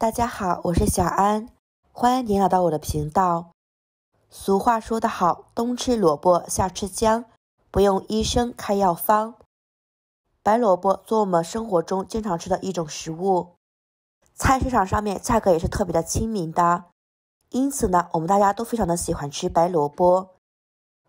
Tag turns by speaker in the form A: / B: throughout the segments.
A: 大家好，我是小安，欢迎您来到我的频道。俗话说得好，冬吃萝卜夏吃姜，不用医生开药方。白萝卜做我们生活中经常吃的一种食物，菜市场上面价格也是特别的亲民的，因此呢，我们大家都非常的喜欢吃白萝卜。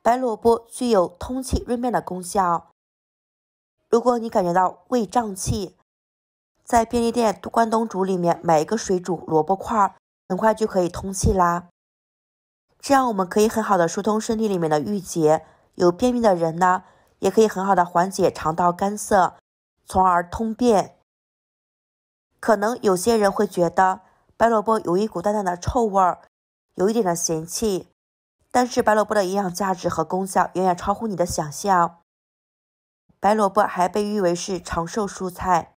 A: 白萝卜具有通气润便的功效，如果你感觉到胃胀气。在便利店关东煮里面买一个水煮萝卜块儿，很快就可以通气啦。这样我们可以很好的疏通身体里面的郁结，有便秘的人呢，也可以很好的缓解肠道干涩，从而通便。可能有些人会觉得白萝卜有一股淡淡的臭味儿，有一点的嫌弃，但是白萝卜的营养价值和功效远远超乎你的想象。白萝卜还被誉为是长寿蔬菜。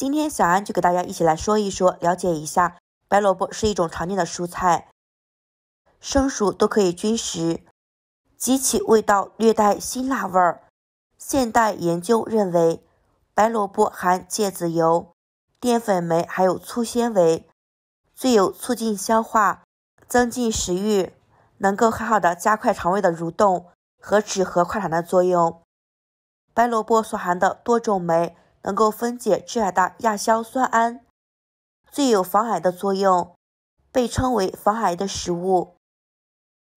A: 今天小安就给大家一起来说一说，了解一下白萝卜是一种常见的蔬菜，生熟都可以均食，及其味道略带辛辣味儿。现代研究认为，白萝卜含芥子油、淀粉酶，还有粗纤维，最有促进消化、增进食欲，能够很好的加快肠胃的蠕动和止咳化痰的作用。白萝卜所含的多种酶。能够分解致癌的亚硝酸胺，最有防癌的作用，被称为防癌的食物。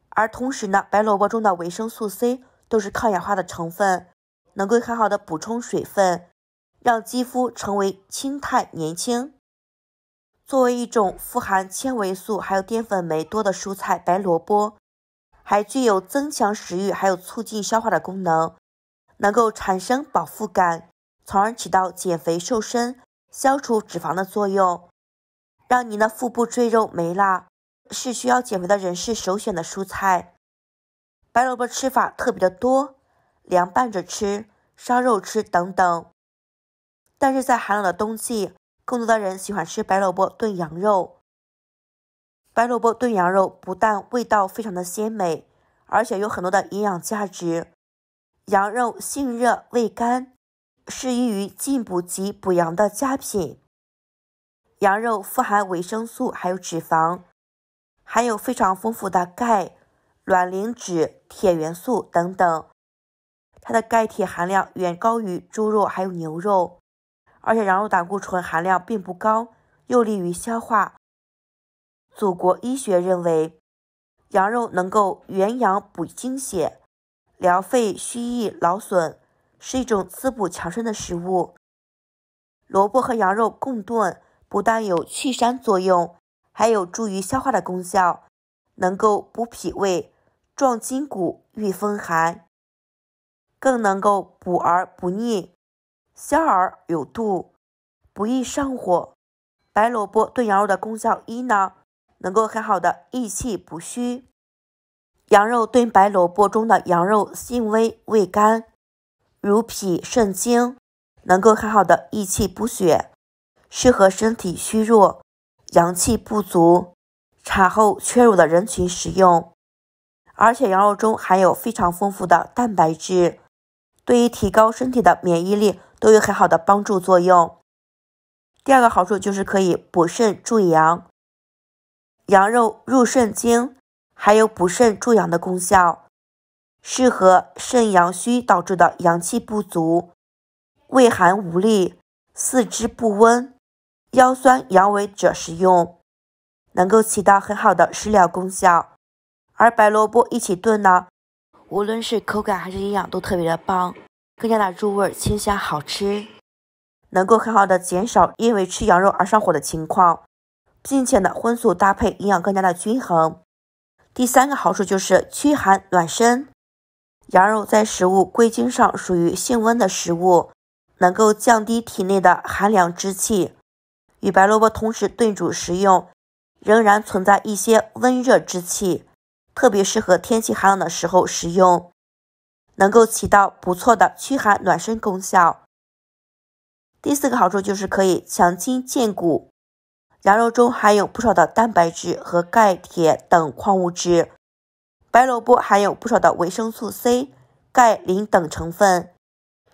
A: 而同时呢，白萝卜中的维生素 C 都是抗氧化的成分，能够很好的补充水分，让肌肤成为清态年轻。作为一种富含纤维素还有淀粉酶多的蔬菜，白萝卜还具有增强食欲还有促进消化的功能，能够产生饱腹感。从而起到减肥瘦身、消除脂肪的作用，让您的腹部赘肉没了，是需要减肥的人士首选的蔬菜。白萝卜吃法特别的多，凉拌着吃、烧肉吃等等。但是在寒冷的冬季，更多的人喜欢吃白萝卜炖羊肉。白萝卜炖羊肉不但味道非常的鲜美，而且有很多的营养价值。羊肉性热，味甘。适宜于进补及补阳的佳品。羊肉富含维生素，还有脂肪，含有非常丰富的钙、卵磷脂、铁元素等等。它的钙铁含量远高于猪肉，还有牛肉，而且羊肉胆固醇含量并不高，又利于消化。祖国医学认为，羊肉能够元阳补精血，疗肺虚逸劳损。是一种滋补强身的食物，萝卜和羊肉共炖，不但有去膻作用，还有助于消化的功效，能够补脾胃、壮筋骨、御风寒，更能够补而不腻，消而有度，不易上火。白萝卜炖羊肉的功效一呢，能够很好的益气补虚。羊肉炖白萝卜中的羊肉性微，味甘。如脾肾经，能够很好的益气补血，适合身体虚弱、阳气不足、产后缺乳的人群食用。而且羊肉中含有非常丰富的蛋白质，对于提高身体的免疫力都有很好的帮助作用。第二个好处就是可以补肾助阳，羊肉入肾经，还有补肾助阳的功效。适合肾阳虚导致的阳气不足、畏寒无力、四肢不温、腰酸阳痿者食用，能够起到很好的食疗功效。而白萝卜一起炖呢，无论是口感还是营养都特别的棒，更加的入味、清香、好吃，能够很好的减少因为吃羊肉而上火的情况，并且呢荤素搭配，营养更加的均衡。第三个好处就是驱寒暖身。羊肉在食物归经上属于性温的食物，能够降低体内的寒凉之气。与白萝卜同时炖煮食用，仍然存在一些温热之气，特别适合天气寒冷的时候食用，能够起到不错的驱寒暖身功效。第四个好处就是可以强筋健骨，羊肉中含有不少的蛋白质和钙铁等矿物质。白萝卜含有不少的维生素 C、钙、磷等成分，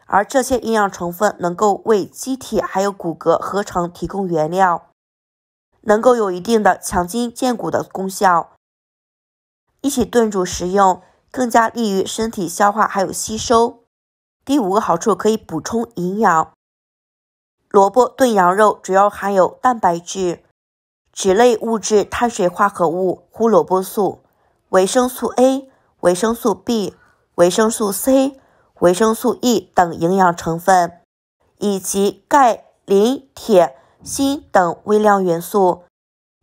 A: 而这些营养成分能够为机体还有骨骼合成提供原料，能够有一定的强筋健骨的功效。一起炖煮食用，更加利于身体消化还有吸收。第五个好处可以补充营养，萝卜炖羊肉主要含有蛋白质、脂类物质、碳水化合物、胡萝卜素。维生素 A、维生素 B、维生素 C、维生素 E 等营养成分，以及钙、磷、铁、锌等微量元素。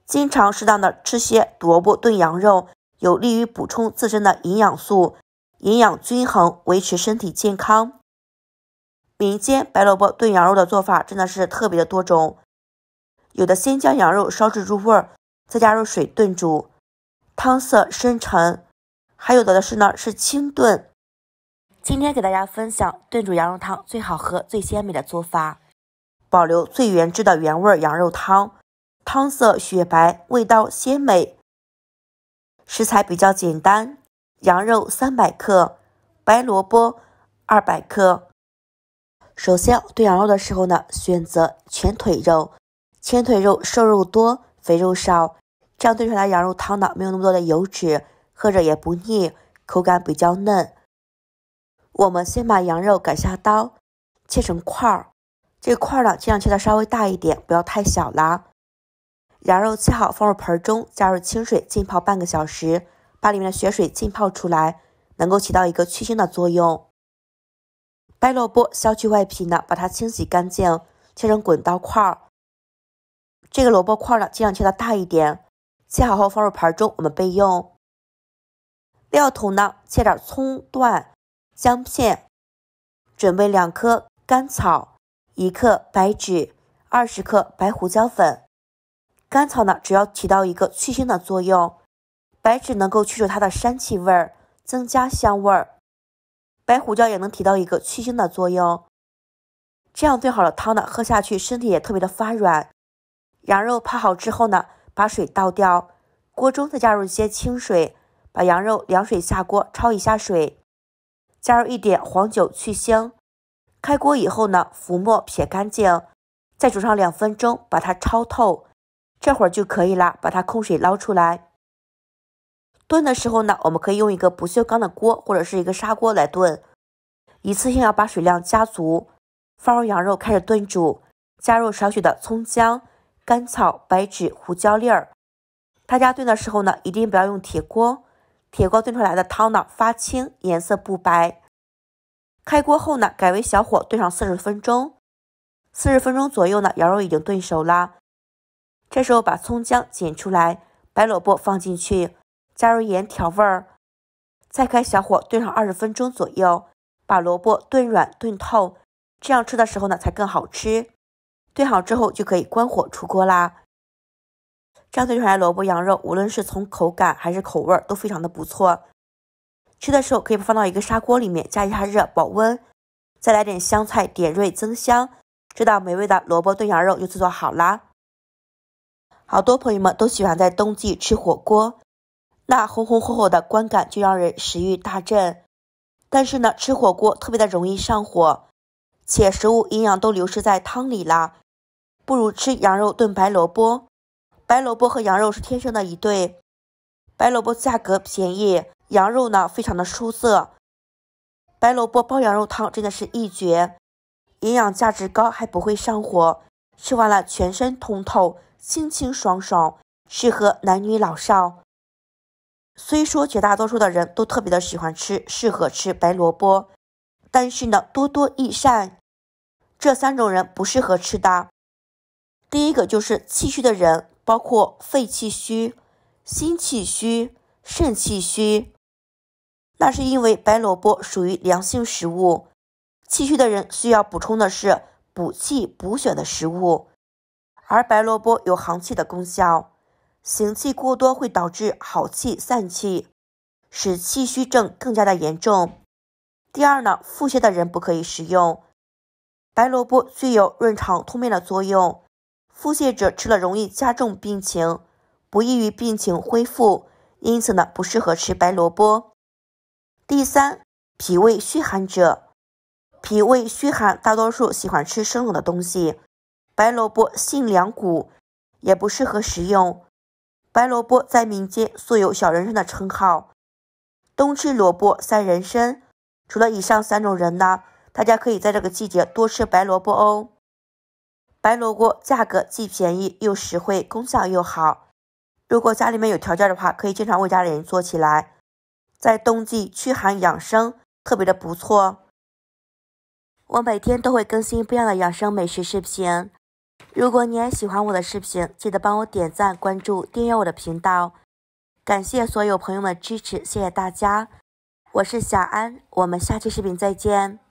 A: 经常适当的吃些萝卜炖羊肉，有利于补充自身的营养素，营养均衡，维持身体健康。民间白萝卜炖羊肉的做法真的是特别的多种，有的先将羊肉烧至入味，再加入水炖煮。汤色深沉，还有的是呢，是清炖。今天给大家分享炖煮羊肉汤最好喝、最鲜美的做法，保留最原汁的原味羊肉汤，汤色雪白，味道鲜美。食材比较简单，羊肉三百克，白萝卜二百克。首先炖羊肉的时候呢，选择前腿肉，前腿肉瘦肉多，肥肉少。这样炖出来羊肉汤呢，没有那么多的油脂，喝着也不腻，口感比较嫩。我们先把羊肉改下刀，切成块儿。这块儿呢，尽量切的稍微大一点，不要太小了。羊肉切好，放入盆中，加入清水浸泡半个小时，把里面的血水浸泡出来，能够起到一个去腥的作用。白萝卜削去外皮呢，把它清洗干净，切成滚刀块儿。这个萝卜块儿呢，尽量切的大一点。切好后放入盘中，我们备用。料头呢，切点葱段、姜片。准备两颗甘草，一克白芷，二十克白胡椒粉。甘草呢，主要起到一个去腥的作用；白芷能够去除它的膻气味儿，增加香味儿；白胡椒也能起到一个去腥的作用。这样最好的汤呢，喝下去身体也特别的发软。羊肉泡好之后呢。把水倒掉，锅中再加入一些清水，把羊肉凉水下锅焯一下水，加入一点黄酒去腥。开锅以后呢，浮沫撇干净，再煮上两分钟，把它焯透，这会儿就可以啦，把它控水捞出来。炖的时候呢，我们可以用一个不锈钢的锅或者是一个砂锅来炖，一次性要把水量加足，放入羊肉开始炖煮，加入少许的葱姜。甘草、白芷、胡椒粒儿，大家炖的时候呢，一定不要用铁锅，铁锅炖出来的汤呢发青，颜色不白。开锅后呢，改为小火炖上四十分钟，四十分钟左右呢，羊肉已经炖熟了。这时候把葱姜剪出来，白萝卜放进去，加入盐调味儿，再开小火炖上二十分钟左右，把萝卜炖软炖透，这样吃的时候呢才更好吃。炖好之后就可以关火出锅啦。这样炖出来的萝卜羊肉，无论是从口感还是口味都非常的不错。吃的时候可以放到一个砂锅里面，加一下热保温，再来点香菜点缀增香，这道美味的萝卜炖羊肉就制作好啦。好多朋友们都喜欢在冬季吃火锅，那红红火火的观感就让人食欲大振。但是呢，吃火锅特别的容易上火，且食物营养都流失在汤里啦。不如吃羊肉炖白萝卜，白萝卜和羊肉是天生的一对。白萝卜价格便宜，羊肉呢非常的出色。白萝卜煲羊肉汤真的是一绝，营养价值高，还不会上火，吃完了全身通透，清清爽爽，适合男女老少。虽说绝大多数的人都特别的喜欢吃，适合吃白萝卜，但是呢多多益善，这三种人不适合吃的。第一个就是气虚的人，包括肺气虚、心气虚、肾气虚，那是因为白萝卜属于凉性食物，气虚的人需要补充的是补气补血的食物，而白萝卜有行气的功效，行气过多会导致好气散气，使气虚症更加的严重。第二呢，腹泻的人不可以食用白萝卜，具有润肠通便的作用。腹泻者吃了容易加重病情，不易于病情恢复，因此呢不适合吃白萝卜。第三，脾胃虚寒者，脾胃虚寒，大多数喜欢吃生冷的东西，白萝卜性凉苦，也不适合食用。白萝卜在民间素有小人参的称号，冬吃萝卜赛人参。除了以上三种人呢，大家可以在这个季节多吃白萝卜哦。白萝卜价格既便宜又实惠，功效又好。如果家里面有条件的话，可以经常为家里人做起来，在冬季驱寒养生特别的不错。我每天都会更新不一样的养生美食视频，如果你也喜欢我的视频，记得帮我点赞、关注、订阅我的频道。感谢所有朋友们的支持，谢谢大家。我是小安，我们下期视频再见。